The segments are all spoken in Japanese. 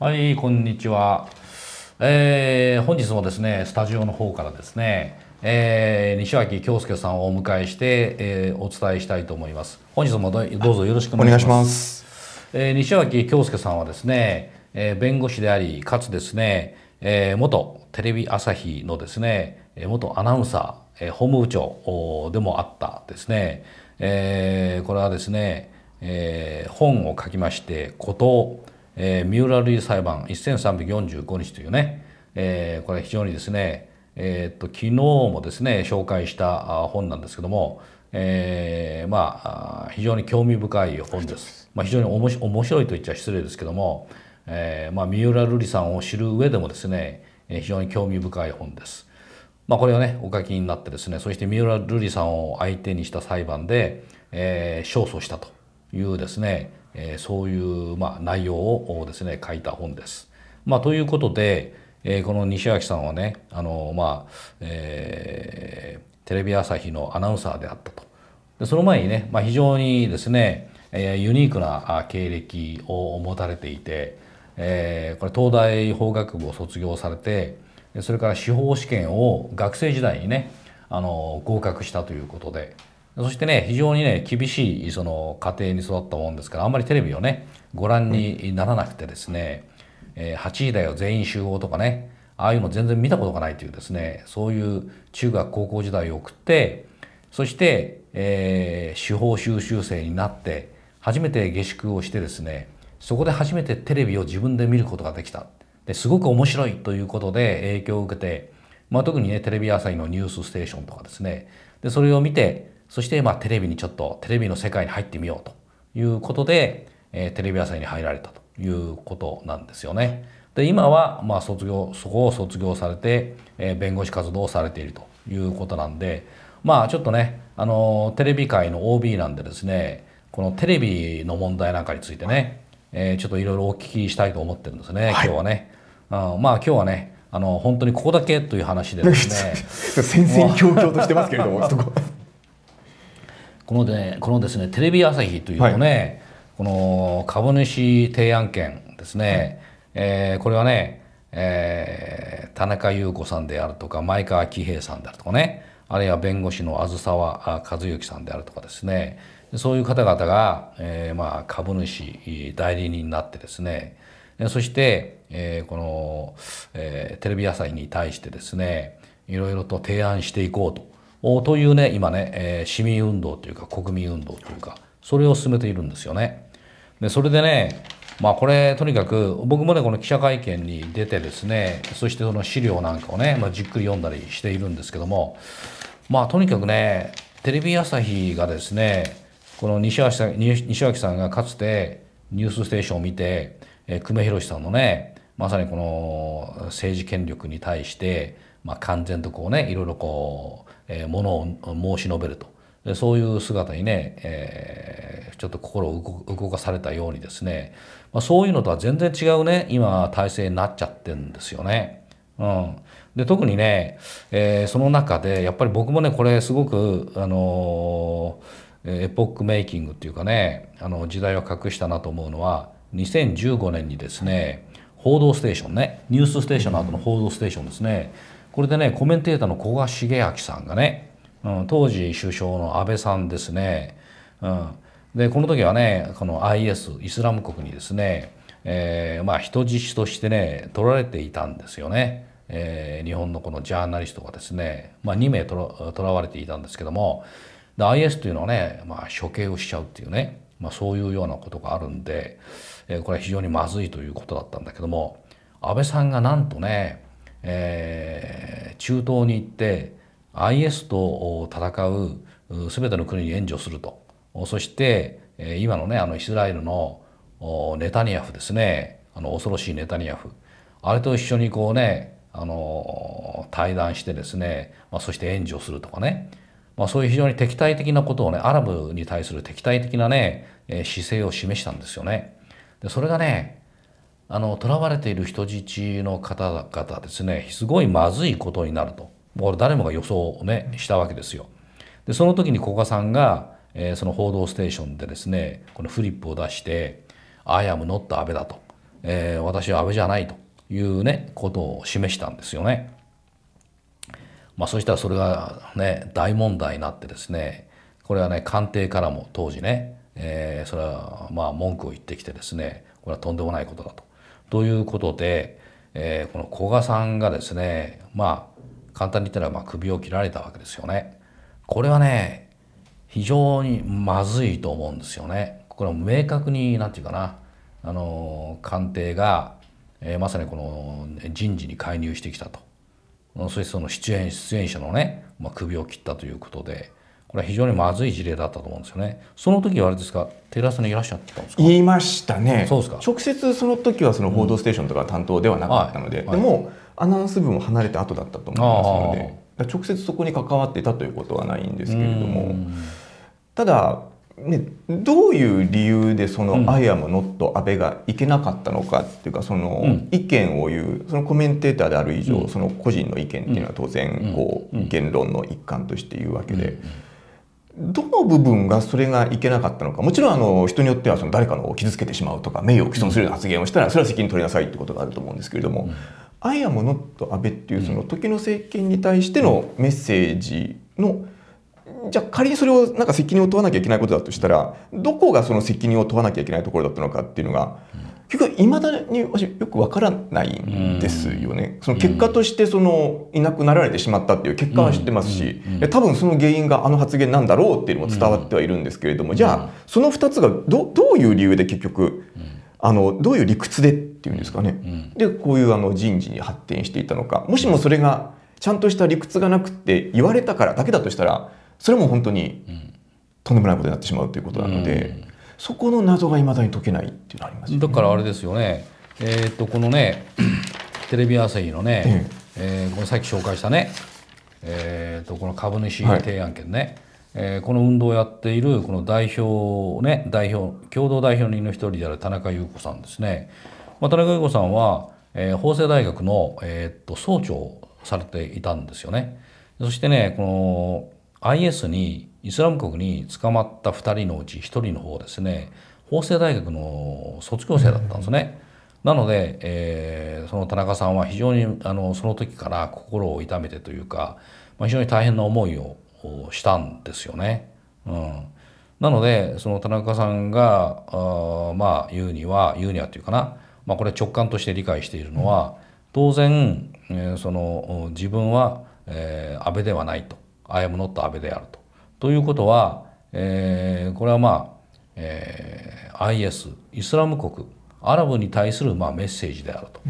はい、こんにちは。えー、本日もですね、スタジオの方からですね、えー、西脇京介さんをお迎えして、えー、お伝えしたいと思います。本日もどうぞよろしくお願いします。まえー、西脇京介さんはですね、えー、弁護士であり、かつですね、えー、元テレビ朝日のですね、元アナウンサー、えー、法務部長でもあったですね、えー、これはですね、えー、本を書きまして、ことえー、三浦瑠麗裁判1345日というね、えー、これ非常にですね、えー、と昨日もですね紹介した本なんですけども、えー、まあ非常に興味深い本です。まあ、非常におもし面白いと言っちゃ失礼ですけども、えーまあ、三浦瑠麗さんを知る上でもですね非常に興味深い本です。まあ、これをねお書きになってですねそして三浦瑠麗さんを相手にした裁判で、えー、勝訴したというですねえー、そういう、まあ、内容をですね書いた本です。まあ、ということで、えー、この西脇さんはねあの、まあえー、テレビ朝日のアナウンサーであったと。でその前にね、まあ、非常にですね、えー、ユニークな経歴を持たれていて、えー、これ東大法学部を卒業されてそれから司法試験を学生時代にねあの合格したということでそしてね、非常にね、厳しいその家庭に育ったもんですから、あんまりテレビをね、ご覧にならなくてですね、えー、8時だよ全員集合とかね、ああいうの全然見たことがないというですね、そういう中学高校時代を送って、そして、えー、司法修習生になって、初めて下宿をしてですね、そこで初めてテレビを自分で見ることができた。ですごく面白いということで影響を受けて、まあ、特にね、テレビ朝日のニュースステーションとかですね、でそれを見て、そしてまあテレビにちょっとテレビの世界に入ってみようということで、えー、テレビ朝日に入られたということなんですよね。で今はまあ卒業そこを卒業されて、えー、弁護士活動をされているということなんでまあちょっとねあのテレビ界の OB なんでですねこのテレビの問題なんかについてね、えー、ちょっといろいろお聞きしたいと思ってるんですね、はい、今日はね。あまあ今日はねあの本当にここだけという話でですね 先生に強としてますけれども このねこのですねテレビ朝日というとね、はい、この株主提案権ですね、はい、えー、これはね、えー、田中裕子さんであるとか前川喜平さんであるとかねあるいは弁護士の梓沢和之さんであるとかですねそういう方々が、えー、まあ、株主代理人になってですねそして、えー、この、えテレビ朝日に対してですねいろいろと提案していこうとというね、今ね、えー、市民運動というか国民運動というか、それを進めているんですよね。で、それでね、まあこれ、とにかく、僕もね、この記者会見に出てですね、そしてその資料なんかをね、まあ、じっくり読んだりしているんですけども、まあとにかくね、テレビ朝日がですね、この西脇さん西脇さんがかつてニュースステーションを見て、えー、久米宏さんのね、まさにこの政治権力に対して、まあ、完全とこうね、いろいろこうえものを申し述べるとでそういう姿にね、えちょっと心を動かされたようにですね、まあ、そういうのとは全然違うね今体制になっちゃってるんですよね。うん、で特にね、えー、その中でやっぱり僕もねこれすごく、あのー、エポックメイキングっていうかねあの時代を隠したなと思うのは2015年にですね「報道ステーション」ね「ニュースステーション」の後の「報道ステーション」ですね、うんこれでねコメンテーターの古賀茂明さんがね、うん、当時首相の安倍さんですね、うん、でこの時はねこの IS イスラム国にですね、えー、まあ人質としてね取られていたんですよね。えー、日本のこのジャーナリストがですね、まあ、2名とらわれていたんですけどもで IS というのはね、まあ、処刑をしちゃうっていうね、まあ、そういうようなことがあるんで、えー、これは非常にまずいということだったんだけども安倍さんがなんとねえー、中東に行って IS と戦う全ての国に援助するとそして今のねあのイスラエルのネタニヤフですねあの恐ろしいネタニヤフあれと一緒にこうねあの対談してですね、まあ、そして援助するとかね、まあ、そういう非常に敵対的なことをねアラブに対する敵対的なね姿勢を示したんですよね。でそれがねあの囚われている人質の方々ですねすごいまずいことになるともう誰もが予想をねしたわけですよ。でその時に古賀さんが、えー、その「報道ステーション」でですねこのフリップを出して「イアム n った安倍だ」と、えー、私は安倍じゃない」というねことを示したんですよね。まあ、そしたらそれがね大問題になってですねこれはね官邸からも当時ね、えー、それはまあ文句を言ってきてですねこれはとんでもないことだとということで、えー、この古賀さんがですねまあ簡単に言ったらまあ首を切られたわけですよね。これはね非常にまずいと思うんですよね。これは明確に何て言うかなあの官邸が、えー、まさにこの人事に介入してきたとそしてその出演出演者のね、まあ、首を切ったということで。これは非常にまずい事例だったと思うんですよね。その時はあれですか、テラスにいらっしゃったんですか。言いましたね。そうですか。直接その時はその報道ステーションとか担当ではなかったので、うんはいはい、でもアナウンス部も離れて後だったと思いますので、直接そこに関わってたということはないんですけれども、ただ。ね、どういう理由でその「アイアムノット安倍」がいけなかったのかっていうかその意見を言う、そのコメンテーターである以上、その個人の意見っていうのは当然こう言論の一環として言うわけで、どの部分がそれがいけなかったのかもちろんあの人によってはその誰かの傷つけてしまうとか名誉を毀損するような発言をしたらそれは責任取りなさいってことがあると思うんですけれども「アイアムノット安倍」っていうその時の政権に対してのメッセージのじゃあ仮にそれをなんか責任を問わなきゃいけないことだとしたらどこがその責任を問わなきゃいけないところだったのかっていうのが。うん結局いまだに私よくわからないんですよね、うん、その結果としてそのいなくなられてしまったっていう結果は知ってますし、うん、多分その原因があの発言なんだろうっていうのも伝わってはいるんですけれども、うん、じゃあその2つがどどういう理由で結局、あのどういう理屈でっていうんですかね、でこういうあの人事に発展していたのかもしもそれがちゃんとした理屈がなくって言われたからだけだとしたらそれも本当にとんでもないことになってしまうということなので。そこの謎がいまだに解けないっていうのあります、ね、だからあれですよね、えー、っとこのね テレビ朝日のね、えええー、さっき紹介したね、えー、っとこの株主提案権ね、はい、えー、この運動をやっているこの代表ね代表共同代表人の一人である田中優子さんですね、まあ、田中優子さんは、えー、法政大学の、えー、っと総長をされていたんですよね。そしてねこの IS にイスラム国に捕まった2人のうち1人の方ですね法政大学の卒業生だったんですね。なので、えー、その田中さんは非常にあのその時から心を痛めてというか、まあ、非常に大変な思いをしたんですよね。うん、なのでその田中さんがあまあ言うには言うにはというかな、まあ、これ直感として理解しているのは当然、えー、その自分は、えー、安倍ではないと。I am n o 安倍であると。ということは、えー、これはまあ、えー、IS イスラム国アラブに対するまあメッセージであると、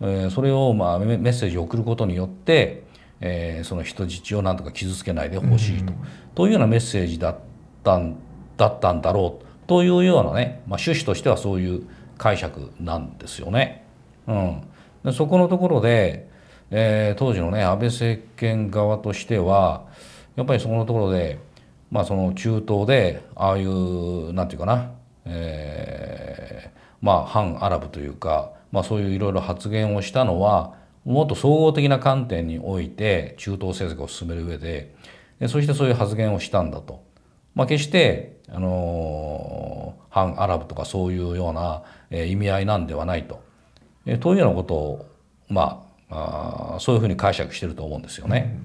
うん、えー、それをまあメッセージを送ることによって、えー、その人質をなんとか傷つけないでほしいと、うん、というようなメッセージだったんだったんだろうというようなね、まあ、趣旨としてはそういう解釈なんですよね。うん、でそこのところでえー、当時のね安倍政権側としてはやっぱりそこのところで、まあ、その中東でああいうなんていうかな、えーまあ、反アラブというか、まあ、そういういろいろ発言をしたのはもっと総合的な観点において中東政策を進める上ででそしてそういう発言をしたんだと。まあ、決して、あのー、反アラブとかそういうような、えー、意味合いなんではないと。えー、というようなことを、まあ、あそういうふうに解釈してると思うんですよね。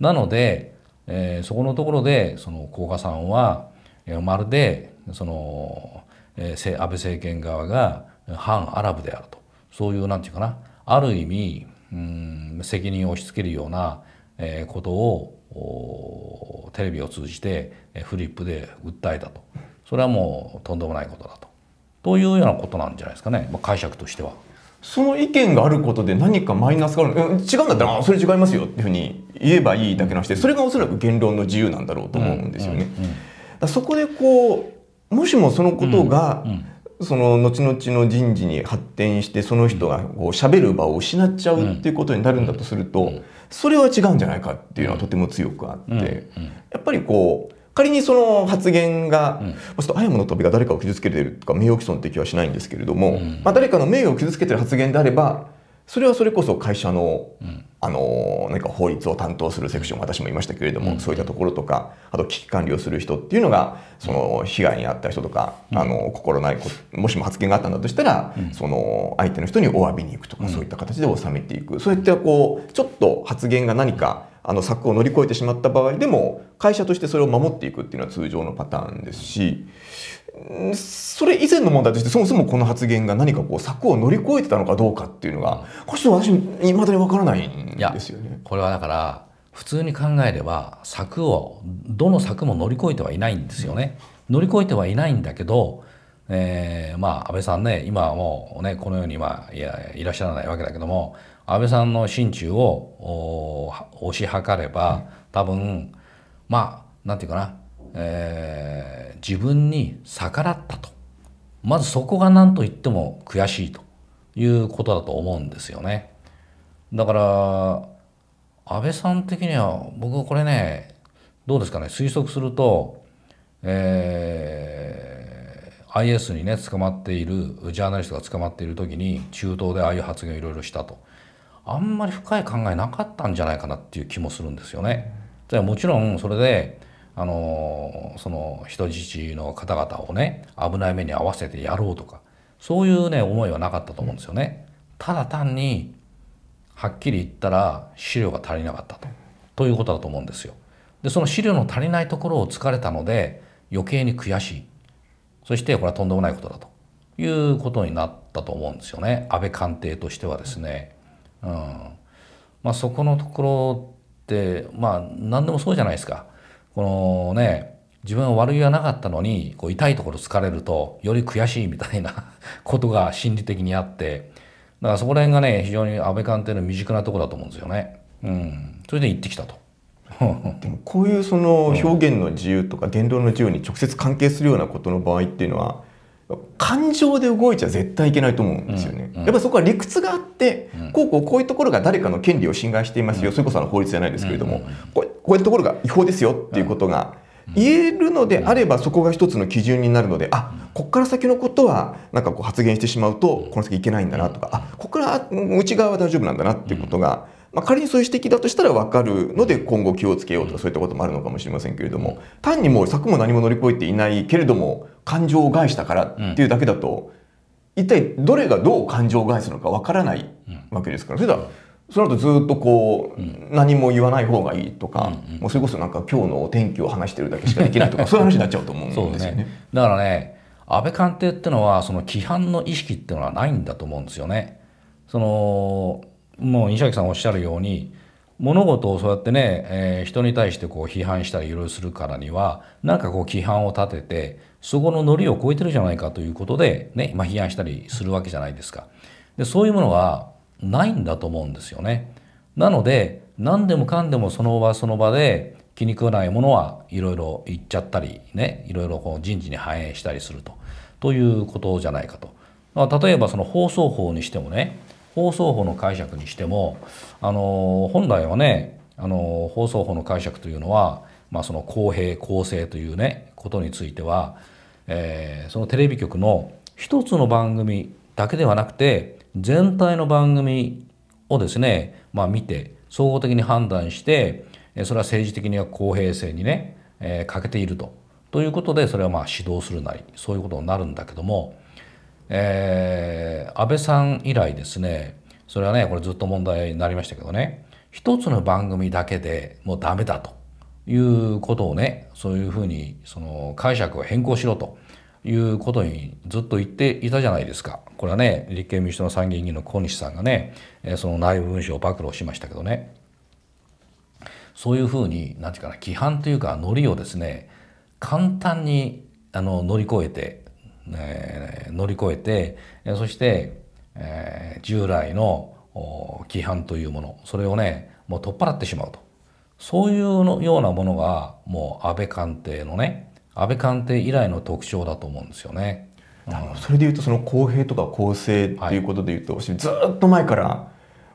うん、なので、えー、そこのところでその甲賀さんは、えー、まるでその、えー、安倍政権側が反アラブであるとそういうなんていうかなある意味うん責任を押し付けるような、えー、ことをテレビを通じてフリップで訴えたとそれはもうとんでもないことだとというようなことなんじゃないですかね、まあ、解釈としては。その意見があることで何かマイナスがある、うん、違うんだったらそれ違いますよっていうふうに言えばいいだけなしてそれがおそらく言論の自由なんだろうと思うんですよね。だそこでこうもしもそのことが、その後々の人事に発展してその人がこう喋る場を失っちゃうっていうことになるんだとするとそれは違うんじゃないかっていうのはとても強くあってやっぱりこう仮にその発言が、うん、とあやもの飛びが誰かを傷つけてるとか名誉毀損って気はしないんですけれども、うん、まあ、誰かの名誉を傷つけてる発言であればそれはそれこそ会社の、うん、あの何か法律を担当するセクション私もいましたけれども、うん、そういったところとかあと危機管理をする人っていうのがその被害に遭った人とか、あの心ないもしも発言があったんだとしたら、その相手の人にお詫びに行くとか、そういった形で収めていくそういったこうちょっと発言が何か、あの柵を乗り越えてしまった場合でも会社としてそれを守っていくっていうのは通常のパターンですしそれ以前の問題としてそもそもこの発言が何かこう柵を乗り越えてたのかどうかっていうのがこれちょっと私いまだにわからないんですよね。これはだから普通に考えれば柵をどの柵も乗り越えてはいないんですよね。乗り越えてはいないんだけどえー、まあ安倍さんね今もうねこの世にやいらっしゃらないわけだけども安倍さんの心中を推し量れば、多分まあなんていうかな、えー、自分に逆らったとまずそこが何と言っても悔しいということだと思うんですよね。だから安倍さん的には僕これねどうですかね推測すると、えー、IS にね捕まっているジャーナリストが捕まっている時に中東でああいう発言をいろいろしたと。あんまり深い考えなかったんじゃないかなっていう気もするんですよね。じゃあもちろんそれであのその人質の方々をね危ない目に遭わせてやろうとかそういうね思いはなかったと思うんですよね。ただ単にはっきり言ったら資料が足りなかったとということだと思うんですよ。でその資料の足りないところを突かれたので余計に悔しいそしてこれはとんでもないことだということになったと思うんですよね安倍官邸としてはですね。うんまあ、そこのところってまあ何でもそうじゃないですか。このね自分は悪いがなかったのにこう痛いところ疲れるとより悔しいみたいな ことが心理的にあってだからそこら辺がね非常に安倍官邸の未熟なところだと思うんですよね。うん、それで行ってきたと。でもこういうその表現の自由とか言論の自由に直接関係するようなことの場合っていうのは感情で動いちゃ絶対いけないと思うんですよね。やっぱそこは理屈があって、こうこうこういうところが誰かの権利を侵害していますよ、それこそあの法律じゃないですけれども、こういうところが違法ですよっていうことが言えるのであれば、そこが一つの基準になるので、あ、こっから先のことは、なんかこう発言してしまうと、この先いけないんだなとか、あ、こっから内側は大丈夫なんだなっていうことが、まあ、仮にそういう指摘だとしたら分かるので今後気をつけようとかそういったこともあるのかもしれませんけれども単にもう策も何も乗り越えていないけれども感情を害したからっていうだけだと、一体どれがどう感情を害すのか分からないわけですからそれではその後ずっとこう、何も言わない方がいいとか、もうそれこそなんか今日の天気を話してるだけしかできないとか そういう話になっちゃうと思うんですよねね、だからね安倍官邸っていうのはその規範の意識っていうのはないんだと思うんですよね。そのもう西脇さんおっしゃるように物事をそうやってね、えー、人に対してこう批判したりいろいろするからにはなんかこう規範を立ててそこのノリを超えてるじゃないかということでね、まあ、批判したりするわけじゃないですか。でそういうものはないんだと思うんですよね。なので何でもかんでもその場その場で気に食わないものはいろいろ言っちゃったりねいろいろこう人事に反映したりするとということじゃないかと。まあ、例えばその放送法にしてもね放送法の解釈にしてもあの本来はねあの放送法の解釈というのは、まあ、その公平公正というねことについては、えー、そのテレビ局の一つの番組だけではなくて全体の番組をですね、まあ、見て総合的に判断してそれは政治的には公平性にね、えー、欠けていると。ということでそれはまあ指導するなりそういうことになるんだけどもえー、安倍さん以来ですねそれはねこれずっと問題になりましたけどね一つの番組だけでもうダメだということをねそういうふうにその解釈を変更しろということにずっと言っていたじゃないですかこれはね立憲民主党の参議院議員の小西さんがねその内部文書を暴露しましたけどねそういうふうに何て言うかな規範というかノリをですね簡単にあの乗り越えてえ乗り越えてそして、え従来の規範というものそれをねもう取っ払ってしまうとそういうのようなものがもう安倍官邸のね安倍官邸以来の特徴だと思うんですよね。うん、それでいうとその公平とか公正っていうことでいうと、はい、ずっと前から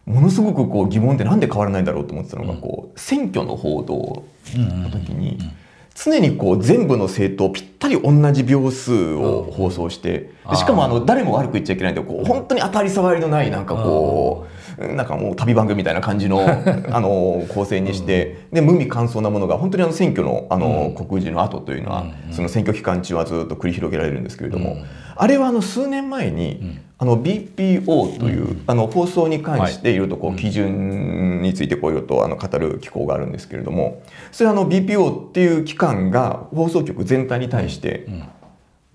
ものすごくこう疑問ってなんで変わらないだろうと思ってたのが、うん、こう選挙の報道の時に。うんうんうんうん常にこう全部の政党ぴったり同じ秒数を放送して、しかもあの誰も悪く言っちゃいけないんでこう本当に当たり障りのないなんかこう、なんかもう旅番組みたいな感じの あの構成にして、で無味乾燥なものが本当にあの選挙のあの告示の後というのは、その選挙期間中はずっと繰り広げられるんですけれども、あれはあの数年前にあの BPO という、うん、あの放送に関していろいろとこう基準についてこういろとあの語る機構があるんですけれどもそれはあの BPO っていう機関が放送局全体に対して、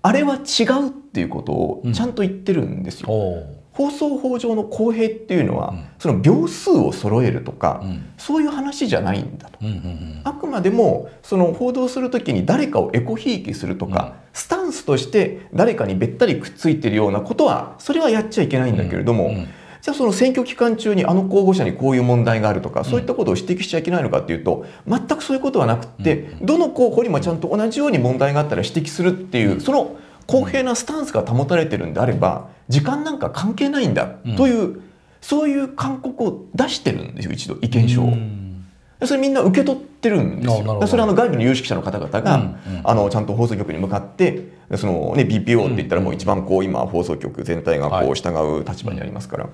あれは違うっていうことをちゃんと言ってるんですよ。放送法上の公平っていうのは、うん、その秒数を揃えるとか、うん、そういう話じゃないんだと、うんうんうん、あくまでもその報道する時に誰かをエコひいきするとか、スタンスとして誰かにべったりくっついてるようなことはそれはやっちゃいけないんだけれども、うんうんじゃあその選挙期間中にあの候補者にこういう問題があるとかそういったことを指摘しちゃいけないのかっていうと全くそういうことはなくってどの候補にもちゃんと同じように問題があったら指摘するっていうその公平なスタンスが保たれてるんであれば時間なんか関係ないんだという、うん、そういう勧告を出してるんですよ一度意見書を。それみんな受け取ってるんですよ。それあの外部の有識者の方々が、うんうん、あのちゃんと放送局に向かってその、ね、BPO って言ったらもう一番こう今放送局全体がこう従う立場にありますから。はい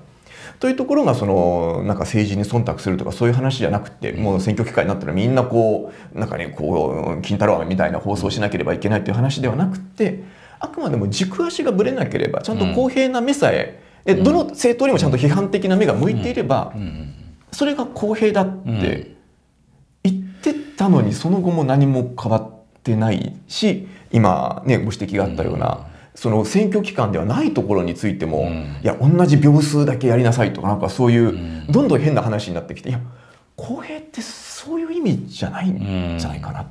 というところがそのなんか政治に忖度するとかそういう話じゃなくてもう選挙機会になったらみんなこうなんかねこう金太郎みたいな放送しなければいけないという話ではなくてあくまでも軸足がぶれなければちゃんと公平な目さえ、うん、でどの政党にもちゃんと批判的な目が向いていれば、それが公平だって言ってたのに、その後も何も変わってないし今、ね、ご指摘があったような。その選挙期間ではないところについても、うん、いや同じ秒数だけやりなさいとかなんかそういう、うん、どんどん変な話になってきていや公平ってそういう意味じゃないんじゃないかな、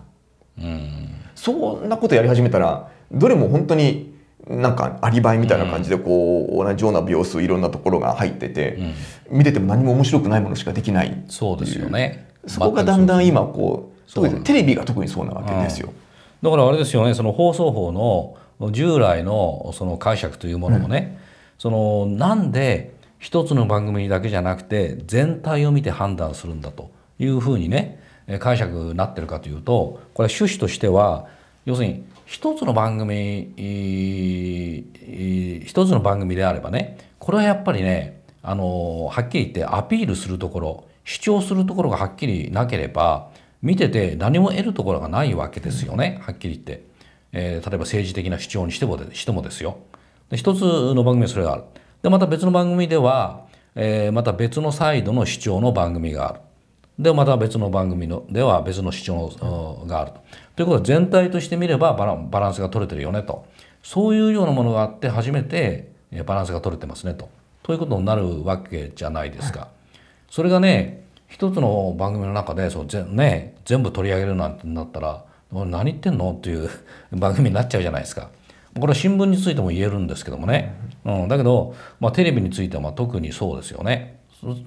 うん、そんなことやり始めたらどれも本当になんかアリバイみたいな感じでこう、同じような秒数いろんなところが入ってて、見てても何も面白くないものしかできないそうですよねそこがだんだん今こうテレビが特にそうなわけですよ、だからあれですよねその放送法の従来のその解釈というものもね、そのなんで一つの番組だけじゃなくて全体を見て判断するんだというふうにね解釈になってるかというとこれは趣旨としては要するに一つの番組一つの番組であればねこれはやっぱりねあのはっきり言ってアピールするところ主張するところがはっきりなければ見てて何も得るところがないわけですよね、うん、はっきり言って、えー、例えば政治的な主張にしてもしてもですよで一つの番組はそれがあるでまた別の番組では、えー、また別のサイドの主張の番組があるでまた別の番組のでは別の主張があると。ということは全体として見ればバランスが取れてるよねとそういうようなものがあって初めてバランスが取れてますねとということになるわけじゃないですか。それがね一つの番組の中でそうぜ、ね、全部取り上げるなんてなったら「何言ってんの?」っていう 番組になっちゃうじゃないですか。これは新聞についても言えるんですけどもね、うん、だけど、まあ、テレビについては特にそうですよね。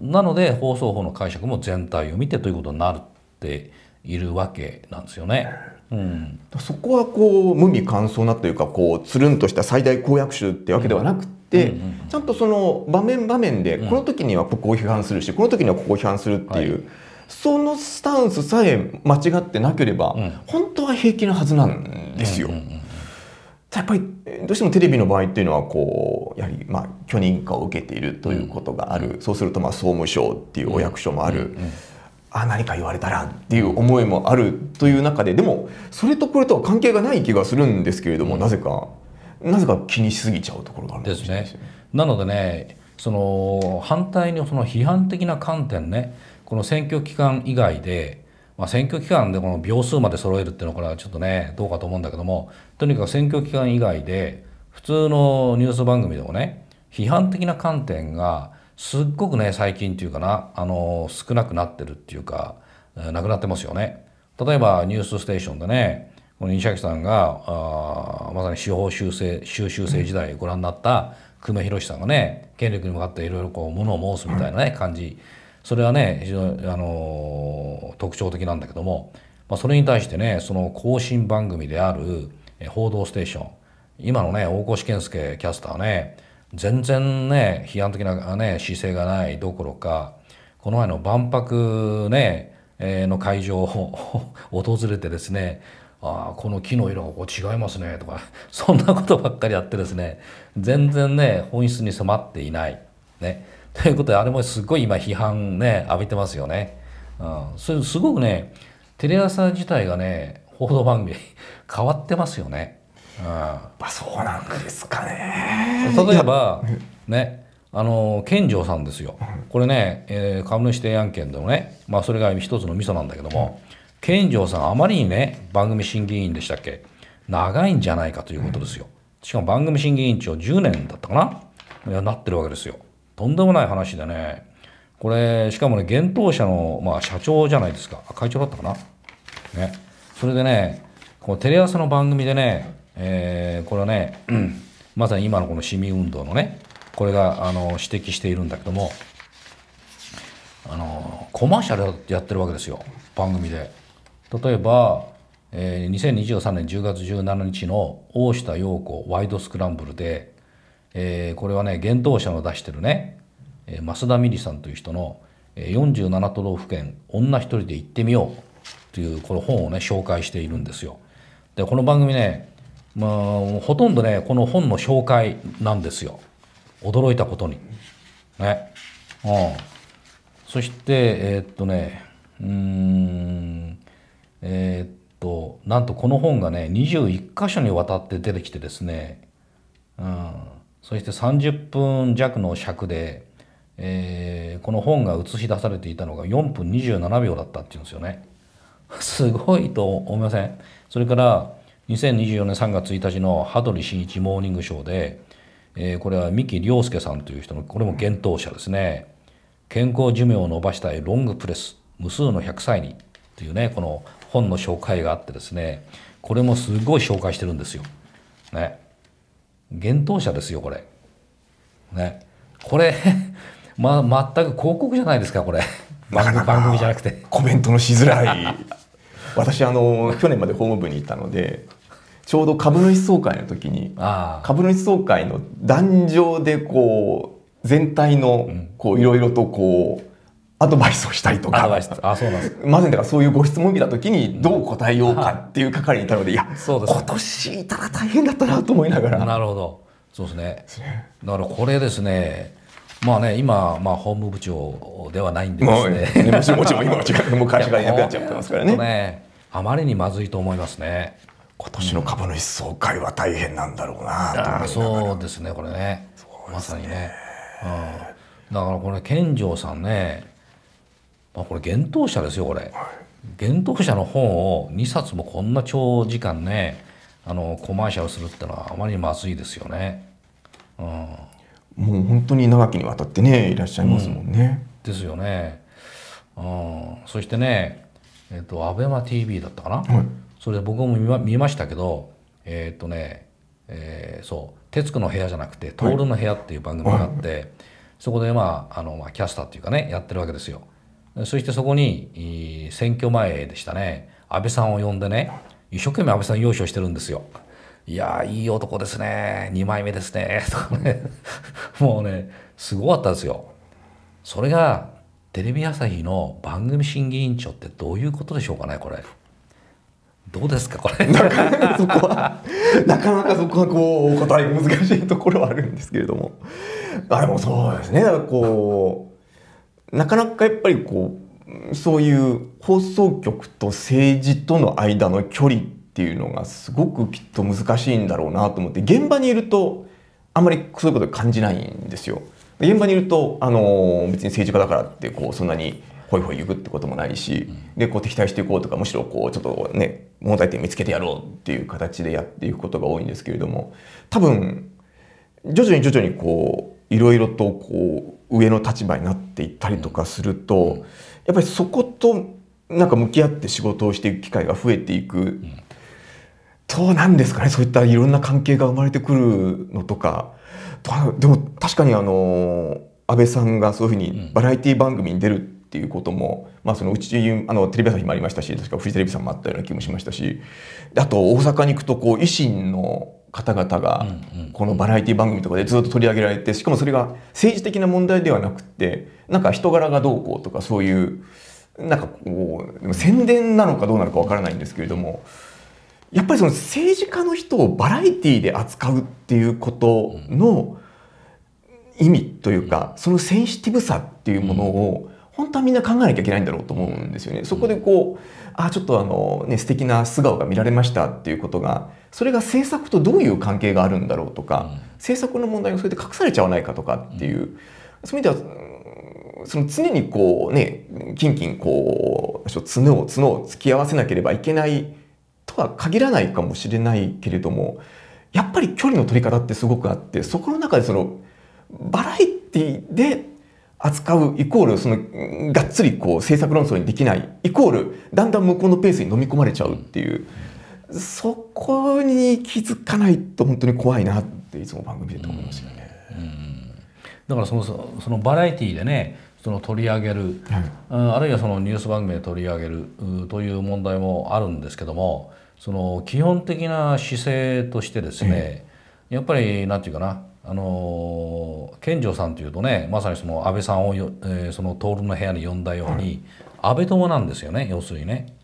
なので放送法の解釈も全体を見てということになっているわけなんですよね。うん、そこはこう無味乾燥なというかこうつるんとした最大公約集ってわけではなくて、ちゃんとその場面場面でこの時にはここを批判するし、この時にはここを批判するっていう、そのスタンスさえ間違ってなければ、本当は平気なはずなんですよ。うんうんうんやっぱりどうしてもテレビの場合っていうのはこうやはりまあ許認可を受けているということがある、うん、そうするとまあ総務省っていうお役所もある、うんうん、あ何か言われたらっていう思いもあるという中ででもそれとこれとは関係がない気がするんですけれども、なぜかなぜか気にしすぎちゃうところがあるんですね。ですねなのでねその反対にその批判的な観点ねこの選挙期間以外でまあ、選挙期間でこの秒数まで揃えるっていうのはこれはちょっとねどうかと思うんだけどもとにかく選挙期間以外で普通のニュース番組でもね批判的な観点がすっごくね最近っていうかなあの少なくなってるっていうかなくなってますよね。例えば「ニュースステーション」でねこの西脇さんがあまさに司法修正修習生時代ご覧になった久米宏さんがね権力に向かっていろいろこう物を申すみたいなね感じ、うんそれはね非常に、あの特徴的なんだけども、まあ、それに対してねその更新番組である「報道ステーション」今のね大越健介キャスターね全然ね批判的な、ね、姿勢がないどころかこの前の万博ね、えー、の会場を 訪れてですねあこの木の色がこう違いますねとかそんなことばっかりやってですね全然ね本質に迫っていない。ね、ということで、あれもすごい今批判ね、浴びてますよね。うん。それすごくね、テレ朝自体がね、報道番組 変わってますよね。うん。まあそうなんですかね。例えば、ね、あの、健城さんですよ。これね、えー、株主提案権もね、まあそれが一つの味噌なんだけども、健城さんあまりにね、番組審議委員でしたっけ長いんじゃないかということですよ。しかも番組審議委員長10年だったかないやなってるわけですよ。とんでもない話でね、これ、しかもね、厳冬者の、まあ、社長じゃないですか。会長だったかなね。それでね、このテレ朝の番組でね、えー、これはね、うん、まさに今のこの市民運動のね、これが、あの、指摘しているんだけども、あの、コマーシャルやってるわけですよ。番組で。例えば、えー、2023年10月17日の大下陽子ワイドスクランブルで、えー、これはね厳冬者の出してるね、え増田美里さんという人の「47都道府県女一人で行ってみよう」というこの本をね紹介しているんですよ。でこの番組ね、まあ、ほとんどねこの本の紹介なんですよ驚いたことに。ね。うん、そしてえー、っとねうんえー、っとなんとこの本がね21箇所にわたって出てきてですねうんそして30分弱の尺で、えー、この本が映し出されていたのが4分27秒だったっていうんですよね。すごいと思いませんそれから2024年3月1日の羽鳥慎一モーニングショーで、えー、これは三木亮介さんという人のこれも厳冬者ですね健康寿命を伸ばしたいロングプレス無数の100歳にというねこの本の紹介があってですねこれもすごい紹介してるんですよ。ね、厳冬者ですよ、これ。ね。これ ま、全く広告じゃないですか、これ。なかなか番組じゃなくて。コメントのしづらい。私、あの、去年まで法務部に行ったので、ちょうど株主総会の時に、株主総会の壇上でこう、全体のこういろいろとこうアドバイスをしたりとか。アドバイス。あ、そうなんですまずだからそういうご質問を見けた時にどう答えようかっていう係にいたので、いや、そうです今年いたら大変だったなと思いながら。なるほど。そうですね。だからこれですね。まあね、今、まあ、法務部長ではないんでですね。もちろん、もちろん、今は違う、もう会社がいなくなっちゃってますからね。ねあまりにまずいと思いますね。今年の株主総会は大変なんだろうな、うん、そうですね、これね。ねまさにね。うん、だから、これ、健丈さんね。まあ、これ幻冬舎ですよこれ、幻冬舎の本を2冊もこんな長時間ねあのコマーシャルするってのはあまりにまずいですよね、うん、もう本当に長きにわたってねいらっしゃいますもんね、うん、ですよね、うん、そしてねえっ、ー、と ABEMATV だったかな、はい、それで僕も見ま見ましたけどえっ、ー、とね、えー、そう「徹子の部屋」じゃなくて「徹の部屋」っていう番組があって、はい、そこでまああの、まあ、キャスターっていうかねやってるわけですよ。そしてそこに、選挙前でしたね、安倍さんを呼んでね、一生懸命安倍さん要所してるんですよ。いやいい男ですね、2枚目ですね、とかね、もうね、すごかったですよ。それが、テレビ朝日の番組審議委員長ってどういうことでしょうかね、これ。どうですかこれ なかなかそこはなかなかそこはこうお答え難しいところはあるんですけれどもあれもそうですねこう。なかなかやっぱりこう、そういう放送局と政治との間の距離っていうのがすごくきっと難しいんだろうなと思って、現場にいるとあんまりそういうこと感じないんですよ。現場にいると、あの、別に政治家だからって、こう、そんなに、ホイホイ行くってこともないし、で、こう敵対していこうとか、むしろこう、ちょっとね、問題点見つけてやろうっていう形でやっていくことが多いんですけれども、多分、徐々に徐々にこう、いろいろとこう、上の立場になっていったりとかすると、やっぱりそことなんか向き合って仕事をしていく機会が増えていくとなんですかねそういったいろんな関係が生まれてくるのとかでも確かにあの安倍さんがそういうふうにバラエティ番組に出るっていうことも、まあ、そのうちあのテレビ朝日もありましたし確かフジテレビさんもあったような気もしましたしあと大阪に行くとこう維新の方々がこのバラエティ番組とかでずっと取り上げられてしかもそれが政治的な問題ではなくてなんか人柄がどうこうとかそういうなんかこう宣伝なのかどうなのかわからないんですけれどもやっぱりその政治家の人をバラエティーで扱うっていうことの意味というかそのセンシティブさっていうものを本当はみんな考えなきゃいけないんだろうと思うんですよね。そこでこう、あ、あ、ちょっとあのね、素敵な素顔が見られましたっていうことが、それが政策とどういう関係があるんだろうとか、政策の問題がそれで隠されちゃわないかとかっていう、そういう意味では、その常にこうね、キンキンこう、角を角を突き合わせなければいけないとは限らないかもしれないけれども、やっぱり距離の取り方ってすごくあって、そこの中でその、バラエティで扱うイコール、その、がっつりこう政策論争にできない、イコール、だんだん向こうのペースに飲み込まれちゃうっていう、そこに気づかないと本当に怖いなっていつも番組でと思いますよね。だからそのそのバラエティーでねその取り上げる、はい、あるいはそのニュース番組で取り上げるという問題もあるんですけどもその基本的な姿勢としてですね、やっぱり何て言うかなあの健城さんというとねまさにその安倍さんをよ、えー、その徹の部屋に呼んだように、安倍友なんですよね要するにね。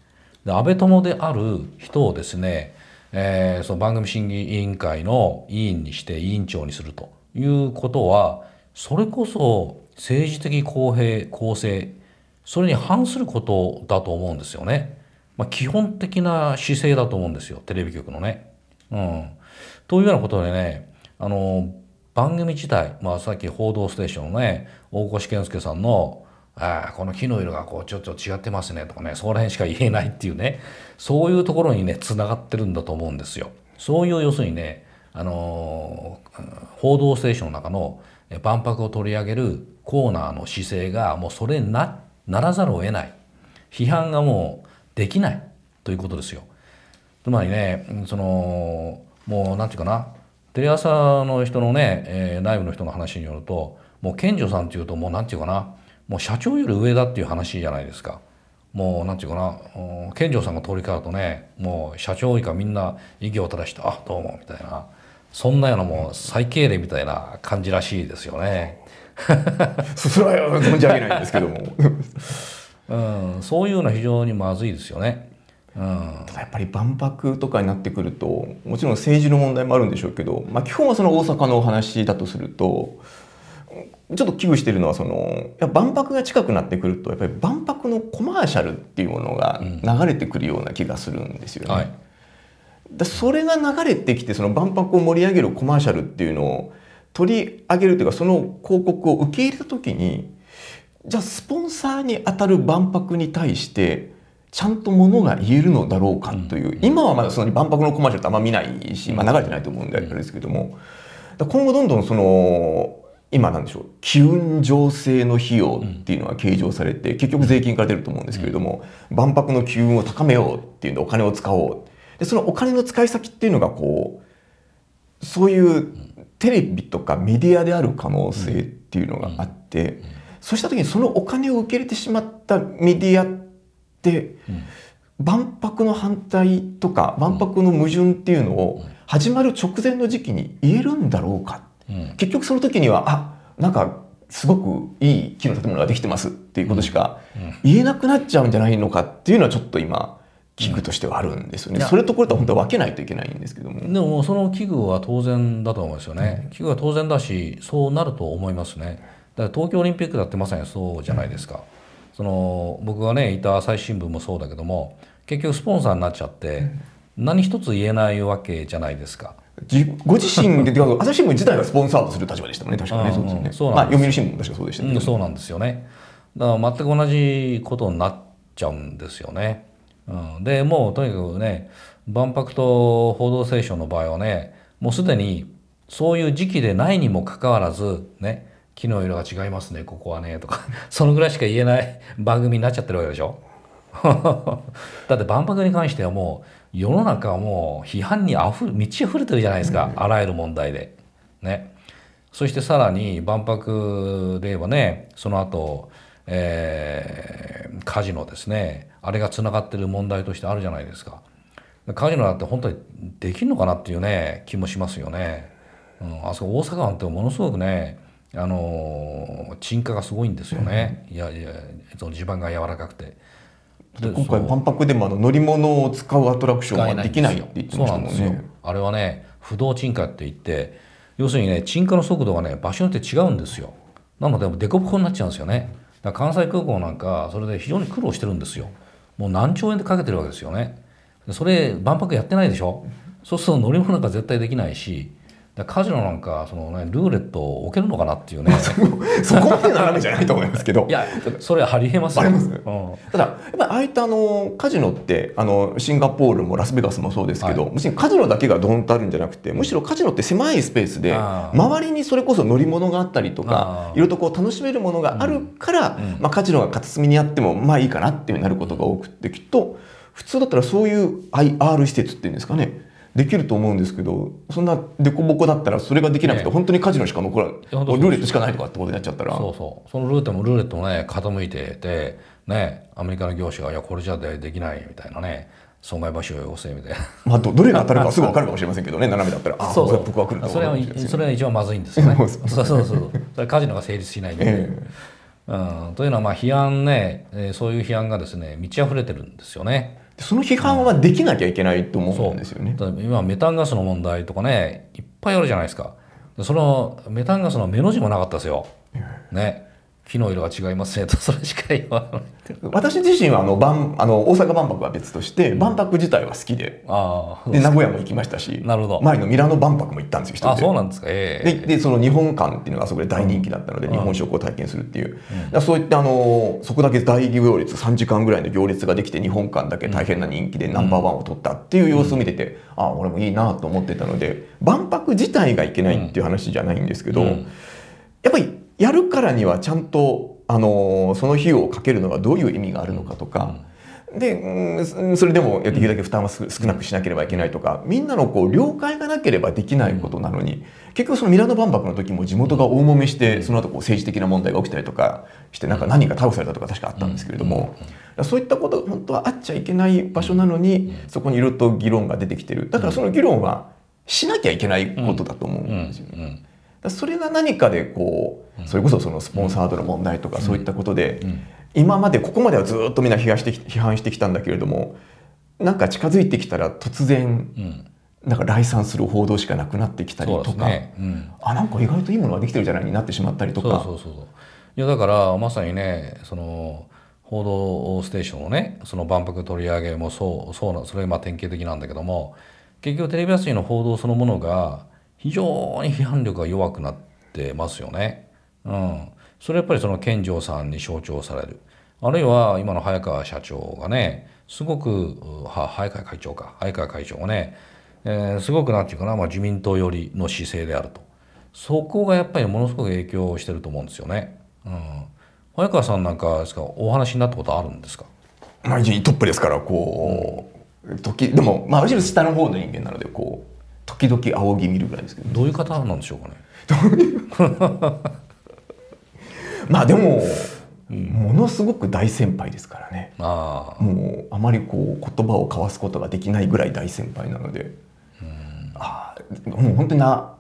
で安倍友である人をですね、えー、その番組審議委員会の委員にして委員長にするということはそれこそ政治的公平公正それに反することだと思うんですよね。まあ、基本的な姿勢だと思うんですよテレビ局のね。うん、というようなことでねあの番組自体、まあ、さっき「報道ステーション」ね大越健介さんの「あこの木の色がこうちょっと違ってますね」とかねそこら辺しか言えないっていうねそういうところにねつながってるんだと思うんですよ。そういう要するにねあの報道ステーション」の中の万博を取り上げるコーナーの姿勢がもうそれになならざるを得ない批判がもうできないということですよ。つまりねそのもう何て言うかなテレ朝の人のね、えー、内部の人の話によるともう賢女さんっていうともう何て言うかなもう社長より上だっていう話じゃないですか。もう何て言うかな賢女さんが通りかかるとねもう社長以下みんな異議を正して「あどうも」みたいなそんなようなもう最敬礼みたいな感じらしいですよね。そは存じ上げないんですけども、うん、そういうのは非常にまずいですよね。うん、ただやっぱり万博とかになってくるともちろん政治の問題もあるんでしょうけど、まあ、基本はその大阪のお話だとするとちょっと危惧してるのはそのや万博が近くなってくるとやっぱり万博のコマーシャルっていうものが流れてくるような気がするんですよね。うんはい、だそれが流れてきてその万博を盛り上げるコマーシャルっていうのを取り上げるというかその広告を受け入れた時にじゃあスポンサーに当たる万博に対してちゃんとものが言えるのだろうかという、今はまだその万博のコマーシャルってあんま見ないし、まあ、流れてないと思うんであれですけども、今後どんどんその今なんでしょう機運醸成の費用っていうのは計上されて、結局税金から出ると思うんですけれども、万博の機運を高めようっていうんでお金を使おうでそのお金の使い先っていうのがこうそういうテレビとかメディアである可能性っていうのがあって、そうした時にそのお金を受け入れてしまったメディアって、万博の反対とか万博の矛盾っていうのを始まる直前の時期に言えるんだろうか、結局その時にはあなんかすごくいい木の建物ができてますっていうことしか言えなくなっちゃうんじゃないのかっていうのはちょっと今器具としてはあるんですよね、それとこれとは本当は分けないといけないんですけどもでもその器具は当然だと思いますよね、うん、器具は当然だしそうなると思いますねだから東京オリンピックだってまさにそうじゃないですか、うんその僕がねいた朝日新聞もそうだけども結局スポンサーになっちゃって、何一つ言えないわけじゃないですか。ご自身で 朝日新聞自体がスポンサーとする立場でしたもんね確かね、うんうん、そうですね、まあ、読売新聞も確かそうでしたね、うん、そうなんですよねだから全く同じことになっちゃうんですよね、うん、でもうとにかくね万博と報道ステーションの場合はねもうすでにそういう時期でないにもかかわらずね木の色が違いますねここはねとか そのぐらいしか言えない番組になっちゃってるわけでしょ だって万博に関してはもう世の中はもう批判にあふ満ち溢れてるじゃないですか、あらゆる問題で。ね。そしてさらに万博で言えばねその後、えー、カジノですねあれがつながってる問題としてあるじゃないですか。カジノだって本当にできるのかなっていうね気もしますよね。うん、あそこ大阪湾ってものすごくねあの沈下がすごいんですよね、うん、いやいやその地盤が柔らかくて。今回万博でもあの乗り物を使うアトラクションはできないって言ってましたもんね。んあれはね不動沈下って言って要するにね沈下の速度がね場所によって違うんですよ。なので凸凹になっちゃうんですよね。だから関西空港なんかそれで非常に苦労してるんですよ。もう何兆円でかけてるわけですよね。それ万博やってないでしょ。そうすると乗り物なんか絶対できないしカジノなんかその、ね、ルーレットを置けるのかなっていうね そこまで斜じゃないと思いますけど いやそれはありえますよます、うん、ただやっぱりああいったあのカジノってあのシンガポールもラスベガスもそうですけど、はい、むしろカジノだけがドンとあるんじゃなくてむしろカジノって狭いスペースで周りにそれこそ乗り物があったりとかいろいろとこう楽しめるものがあるから、うん、まあ、カジノが片隅にあってもまあいいかなっていうなることが多くてきっと普通だったらそういう IR 施設っていうんですかねできると思うんですけどそんな凸凹だったらそれができなくて、本当にカジノしか残らないルーレットしかないとかってことになっちゃったらそうそうそのルーレットもルーレットもね傾いててねアメリカの業者が「いやこれじゃでできない」みたいなね損害賠償要請みたいな、まあ、どれが当たるかすぐ分かるかもしれませんけどね斜めだったらあそうそう僕は来るそれはそれは一番まずいんですよね そうそうそうそれカジノが成立しないんで、えー、うん、というのはまあ批判ねそういう批判がですね満ち溢れてるんですよね。その批判はできなきゃいけないと思うんですよね。今メタンガスの問題とかねいっぱいあるじゃないですか。そのメタンガスの目の字もなかったですよ。ね、木の色違いますねとそれしか言わない私自身はあの万あの大阪万博は別として万博自体は好きで,、で名古屋も行きましたしなるほど前のミラノ万博も行ったんですよあそうなんですか、えー、ででその日本館っていうのがそこで大人気だったので、日本食を体験するっていう、だそういってあのそこだけ大行列3時間ぐらいの行列ができて日本館だけ大変な人気でナンバーワンを取ったっていう様子を見てて、ああ俺もいいなと思ってたので万博自体がいけないっていう話じゃないんですけど、やっぱりやるからにはちゃんと、あのその費用をかけるのがどういう意味があるのかとか、で、それでもできるだけ負担は少なくしなければいけないとか、みんなのこう了解がなければできないことなのに、結局そのミラノ万博の時も地元が大揉めして、その後こう政治的な問題が起きたりとかして、なんか何人か逮捕されたとか確かあったんですけれども、そういったことが本当はあっちゃいけない場所なのに、そこにいろいろと議論が出てきてる。だからその議論はしなきゃいけないことだと思うんですよね。それが何かでこう、それこそそのスポンサードの問題とかそういったことで、今までここまではずっとみんな批判して批判してきたんだけれどもなんか近づいてきたら突然、なんか来賛する報道しかなくなってきたりとか、うん、あなんか意外といいものができてるじゃないになってしまったりとか。そうそうそういやだからまさにねその報道ステーションのねその万博取り上げもそうそうなそれがまあ典型的なんだけども結局テレビ朝日の報道そのものが非常に批判力が弱くなってますよね。うん、それやっぱりその健丈さんに象徴されるあるいは今の早川社長がねすごくは早川会長か早川会長がね、えー、すごくなんていうかな、まあ、自民党寄りの姿勢であるとそこがやっぱりものすごく影響してると思うんですよね。うん、早川さんなんかですかお話になったことあるんですか、まあ、トップですからこう、うん、時でも、まあ、むしろ下の方の人間なのでこう時々仰ぎ見るぐらいですけど、ね、どういう方なんでしょうかね。まあでも、ものすごく大先輩ですからねあもうあまりこう言葉を交わすことができないぐらい大先輩なので、うん、あもう本当にな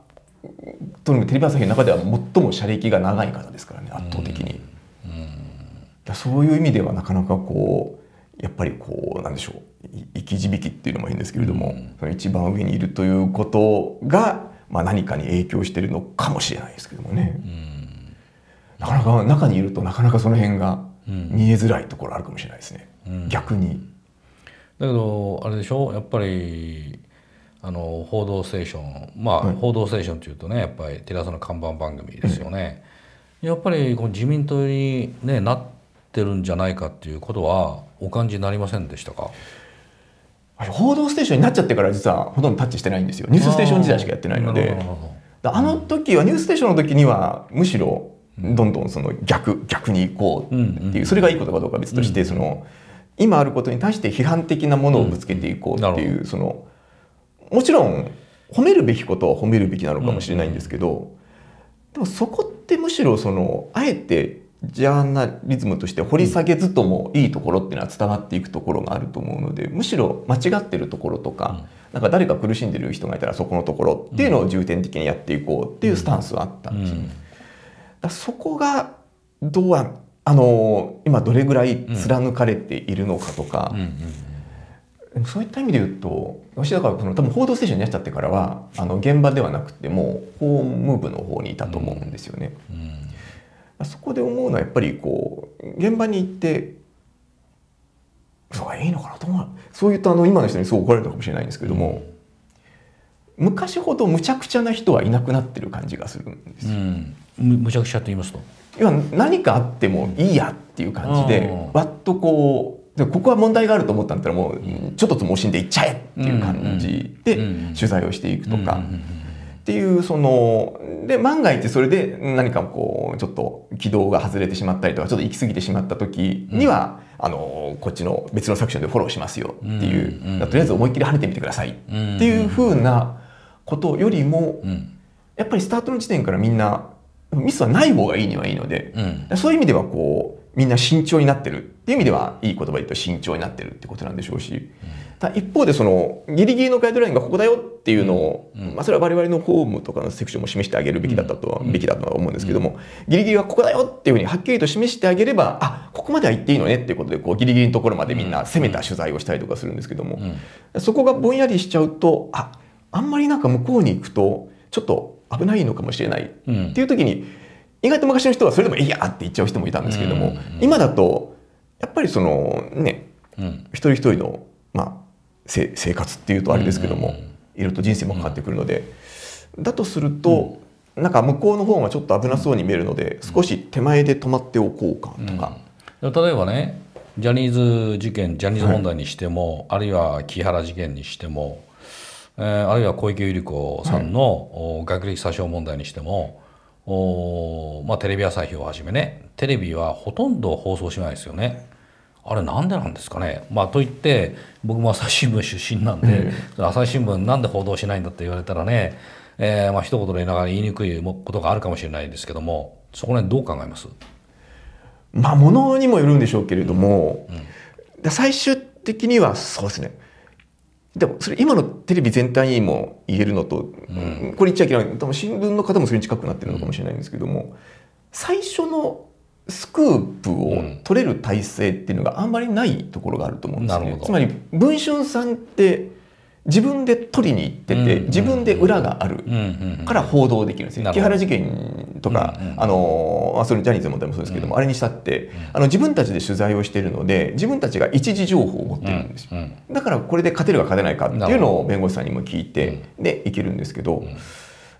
とにかくテレビ朝日の中では最も車歴が長い方ですからね圧倒的に、うん、そういう意味ではなかなかこうやっぱりこうなんでしょう生き字引きっていうのもいいんですけれども、その一番上にいるということが、まあ、何かに影響してるのかもしれないですけどもね。うんなかなか中にいるとなかなかその辺が見えづらいところあるかもしれないですね、うん、逆に。だけどあれでしょやっぱりあの「報道ステーション」まあ、はい、報道ステーション」というとねやっぱりテレ朝の看板番組ですよね。やっぱりこの自民党に、ね、なってるんじゃないかっていうことはお感じになりませんでしたか報道ステーションになっちゃってから実はほとんどタッチしてないんですよニュースステーション時代しかやってないのであの時はニュースステーションの時にはむしろどんどんその逆逆にいこうっていうそれがいいことかどうか別としてその今あることに対して批判的なものをぶつけていこうっていうそのもちろん褒めるべきことは褒めるべきなのかもしれないんですけどでもそこってむしろそのあえてジャーナリズムとして掘り下げずともいいところっていうのは伝わっていくところがあると思うのでむしろ間違ってるところとかなんか誰か苦しんでる人がいたらそこのところっていうのを重点的にやっていこうっていうスタンスはあったんですそこがどうあの今どれぐらい貫かれているのかとか、うん、そういった意味で言うと私だからその多分「報道ステーション」になっちゃってからはあの現場ではなくても法務部の方にいたと思うんですよね。うん、そこで思うのはやっぱりこう現場に行ってそういいのかなと思うそう言ったあの今の人にごい怒られたかもしれないんですけども。うん昔ほどむちゃくちゃな人はいなくなってる感じがするんですよ。うん、むちゃくちゃと言いますと要は何かあってもいいやっていう感じで、わっとこうここは問題があると思ったんだったらもうちょっととも惜しんでいっちゃえっていう感じで取材をしていくとか。っていうそので万が一それで何かこうちょっと軌道が外れてしまったりとかちょっと行き過ぎてしまった時には、あのこっちの別の作クションでフォローしますよっていう、とりあえず思いっきり跳ねてみてくださいっていうふうなことよりも、うん、やっぱりスタートの時点からみんなミスはない方がいいにはいいので、うん、そういう意味ではこうみんな慎重になってるっていう意味ではいい言葉で言うと慎重になってるってことなんでしょうし、うん、一方でそのギリギリのガイドラインがここだよっていうのを、うん、まあ、それは我々のホームとかのセクションも示してあげるべきだったとは、べきだとは思うんですけども、ギリギリはここだよっていうふうにはっきりと示してあげればあここまでは行っていいのねっていうことでこうギリギリのところまでみんな攻めた取材をしたりとかするんですけども、そこがぼんやりしちゃうとあっあんまりなんか向こうに行くとちょっと危ないのかもしれないっていう時に、意外と昔の人はそれでも「いいや!」って言っちゃう人もいたんですけれども、うんうん今だとやっぱりそのね、うん、一人一人の、まあ、生活っていうとあれですけども、うんうんいろいろと人生も変わってくるので、だとすると、うん、なんか向こうの方がちょっと危なそうに見えるので、少し手前で止まっておこうかとか。うん、例えばねジャニーズ事件ジャニーズ問題にしても、はい、あるいは木原事件にしてもえー、あるいは小池百合子さんの、はい、学歴詐称問題にしても、おまあ、テレビ朝日をはじめねテレビはほとんど放送しないですよね。あれなんでなんですかね、まあ、といって僕も朝日新聞出身なんで、朝日新聞なんで報道しないんだって言われたらね、えー、まあ一言で言いながら言いにくいことがあるかもしれないんですけどもそこら辺どう考えますまあものにもよるんでしょうけれども、うんうん、最終的にはそうですねでもそれ今のテレビ全体にも言えるのと、うん、これ言っちゃいけない多分新聞の方もそれに近くなってるのかもしれないんですけども、うん、最初のスクープを取れる体制っていうのがあんまりないところがあると思うんですね。つまり文春さんって自分で取りに行ってて、自分で裏があるから報道できるんですよ。木原事件とか、あのまあ、それジャニーズの問題もそうですけども、あれにしたってあの自分たちで取材をしているので自分たちが一時情報を持ってるんですよ、だからこれで勝てるか勝てないかっていうのを弁護士さんにも聞いて、でいけるんですけど。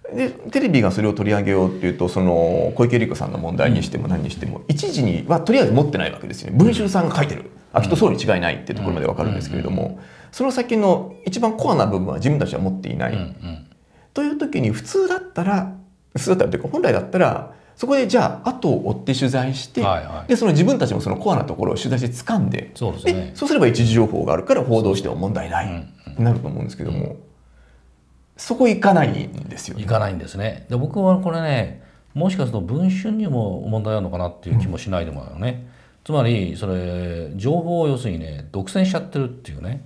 でテレビがそれを取り上げようっていうとその小池百合子さんの問題にしても何にしても一時にはとりあえず持ってないわけですよね文春さんが書いてる、あん、秋と総理違いないってところまで分かるんですけれども。その先の一番コアな部分は自分たちは持っていない。うんうん、という時に普通だったら普通だったらというか本来だったらそこでじゃあ後を追って取材して、はいはい、でその自分たちもそのコアなところを取材して掴んでそうで、ね、そうすれば一時情報があるから報道しても問題ない、うなると思うんですけども、そこ行かないんですよ、ね、行かないんですねで僕はこれねもしかすると文春にも問題あるのかなっていう気もしないでもないよね、うん、つまりそれ情報を要するにね独占しちゃってるっていうね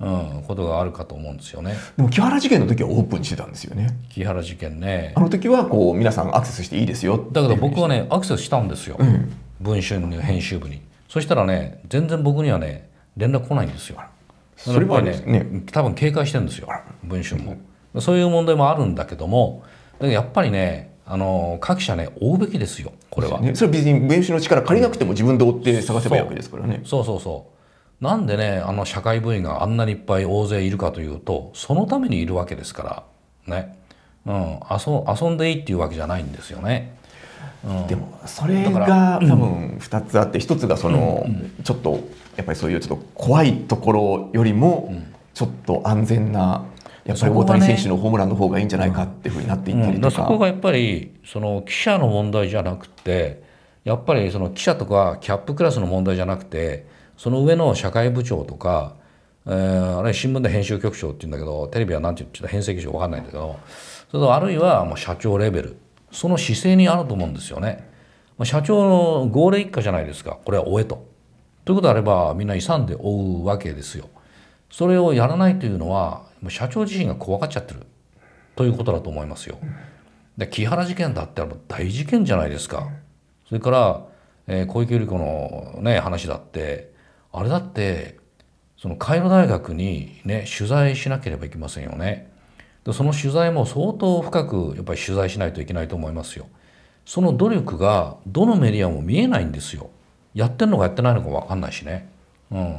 うん、ことがあるかと思うんですよね。でも木原事件の時はオープンしてたんですよね。木原事件ね。あの時はこう皆さんアクセスしていいですよ。だけど僕はねアクセスしたんですよ。うん、文春の編集部に。そしたらね全然僕にはね連絡来ないんですよ。それはね、ね、多分警戒してるんですよ文春も、うん、そういう問題もあるんだけどもだけどやっぱりねあの各社ね追うべきですよこれは、ね、それは別に文春の力借りなくても自分で追って探せばいいわけですからね、そうそうそうなんでねあの社会部員があんなにいっぱい大勢いるかというとそのためにいるわけですからね、うん、遊遊んでいいっていうわけじゃないんですよね。うん、でもそれが多分2つあって、うん、1つがその、うん、ちょっとやっぱりそういうちょっと怖いところよりもちょっと安全なやっぱり大谷選手のホームランの方がいいんじゃないかっていうふうになっていったりとか。そこがやっぱりその記者の問題じゃなくてやっぱりその記者とかキャップクラスの問題じゃなくてその上の社会部長とか、えー、あれ新聞で編集局長って言うんだけどテレビは何て言うちょっと編成局長分かんないんだけどそれとあるいはもう社長レベルその姿勢にあると思うんですよね。社長の号令一家じゃないですかこれは追えと。ということであればみんな勇んで追うわけですよ。それをやらないというのは社長自身が怖がっちゃってるということだと思いますよ。で木原事件だって大事件じゃないですか。それから、えー、小池百合子の、ね、話だってあれだってそのカイロ大学にね取材しなければいけませんよね。でその取材も相当深くやっぱり取材しないといけないと思いますよ。その努力がどのメディアも見えないんですよ。やってんのかやってないのか分かんないしね。うん、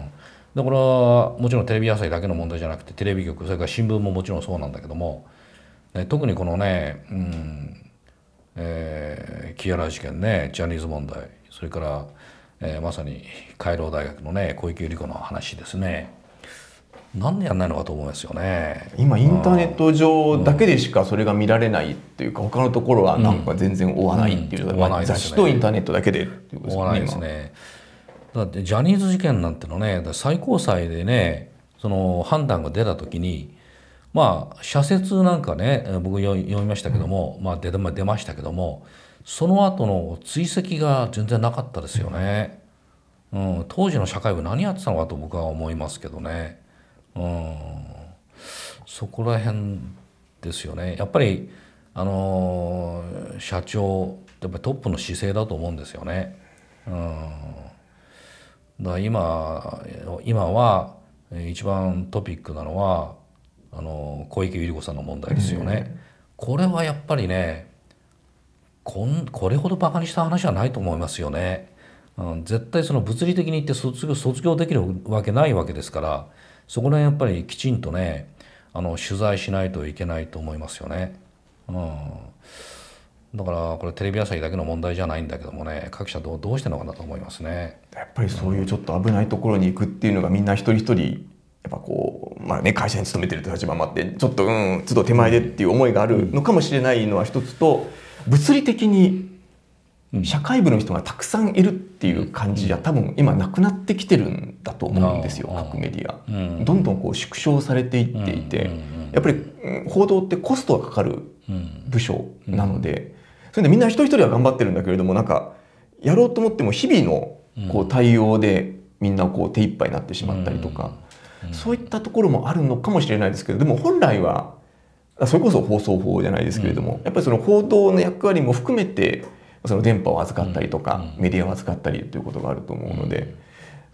だからもちろんテレビ朝日だけの問題じゃなくてテレビ局それから新聞ももちろんそうなんだけども、ね、特にこのね、うんえー、キアラ事件ねジャニーズ問題それからえー、まさに海ロ大学のね小池百合子の話ですね。なんでやんないのかと思いますよね今インターネット上だけでしかそれが見られないっていうか、うん、他のところはなんか全然追わないっていう、うんうんね、雑誌とインターネットだけででね。追わないですねだってジャニーズ事件なんてのね最高裁でねその判断が出た時にまあ社説なんかね僕読みましたけども、まあ出ましたけどもその後の追跡が全然なかったですよね、うん、当時の社会部何やってたのかと僕は思いますけどね、うん、そこら辺ですよねやっぱりあのー、社長やっぱりトップの姿勢だと思うんですよね。うん、だ今今は一番トピックなのはあの小池百合子さんの問題ですよね、うん。これはやっぱりねこんこれほどバカにした話はないと思いますよね。うん、絶対その物理的に言って卒業卒業できるわけないわけですからそこら辺やっぱりきちんとねあの取材しないといけないと思いますよね。うん、だからこれテレビ朝日だけの問題じゃないんだけどもね各社どうどうしてるのかなと思いますね。やっぱりそういうちょっと危ないところに行くっていうのがみんな一人一人やっぱこう、まあね、会社に勤めてるという立場もあってちょっとうんちょっと手前でっていう思いがあるのかもしれないのは一つと。物理的に社会部の人がたくさんいるっていう感じじゃ多分今なくなってきてるんだと思うんですよ各メディア、どんどんこう縮小されていっていて、やっぱり報道ってコストがかかる部署なので、それでみんな一人一人は頑張ってるんだけれどもなんかやろうと思っても日々のこう対応でみんなこう手一杯になってしまったりとか、そういったところもあるのかもしれないですけどでも本来はそれこそ放送法じゃないですけれども、うん、やっぱりその報道の役割も含めてその電波を預かったりとか、うん、メディアを預かったりということがあると思うので、うん、そ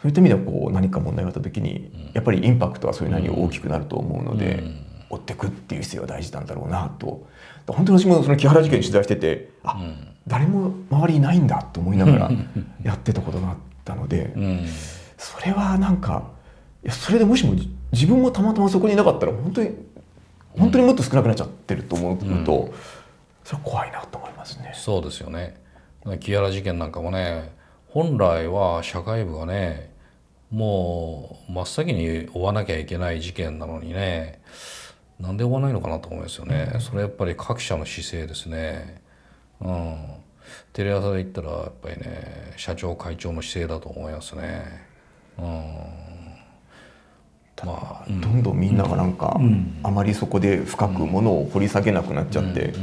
ういった意味ではこう何か問題があった時にやっぱりインパクトはそれなりに大きくなると思うので、追っていくっていう姿勢は大事なんだろうなと本当に私もその木原事件取材してて、あ、うん、誰も周りいないんだと思いながら やってたことがあったので、それはなんかいやそれでもしも自分もたまたまそこにいなかったら本当に本当にもっと少なくなっちゃってると思うと、うん、それ怖いなと思いますね。そうですよねキアラ事件なんかもね本来は社会部がねもう真っ先に追わなきゃいけない事件なのにねなんで追わないのかなと思いますよね、うん、それやっぱり各社の姿勢ですね。うん、テレ朝で言ったらやっぱりね社長会長の姿勢だと思いますね。うんまあ、どんどんみんながなんか、あまりそこで深くものを掘り下げなくなっちゃって、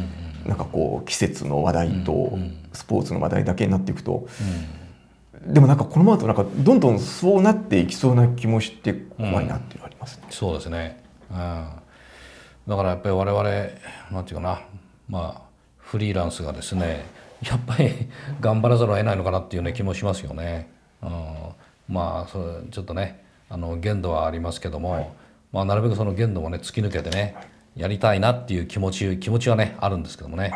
うなんかこう季節の話題とスポーツの話題だけになっていくと、でもなんかこのままだとなんかどんどんそうなっていきそうな気もして怖いなっていうのありますね。うん、そうですね、うん、だからやっぱり我々なんていうかな、まあ、フリーランスがですねやっぱり 頑張らざるを得ないのかなっていう、ね、気もしますよね。うん、まあそれちょっとねあの限度はありますけども、はい、まあ、なるべくその限度もね突き抜けてね、やりたいなっていう気持ち気持ちはねあるんですけどもね。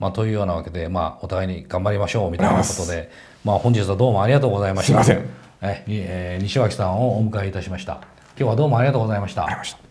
まあ、というようなわけで、まあ、お互いに頑張りましょうみたいなことで、まあ、本日はどうもありがとうございました。ええー、西脇さんをお迎えいたしました。今日はどうもありがとうございました。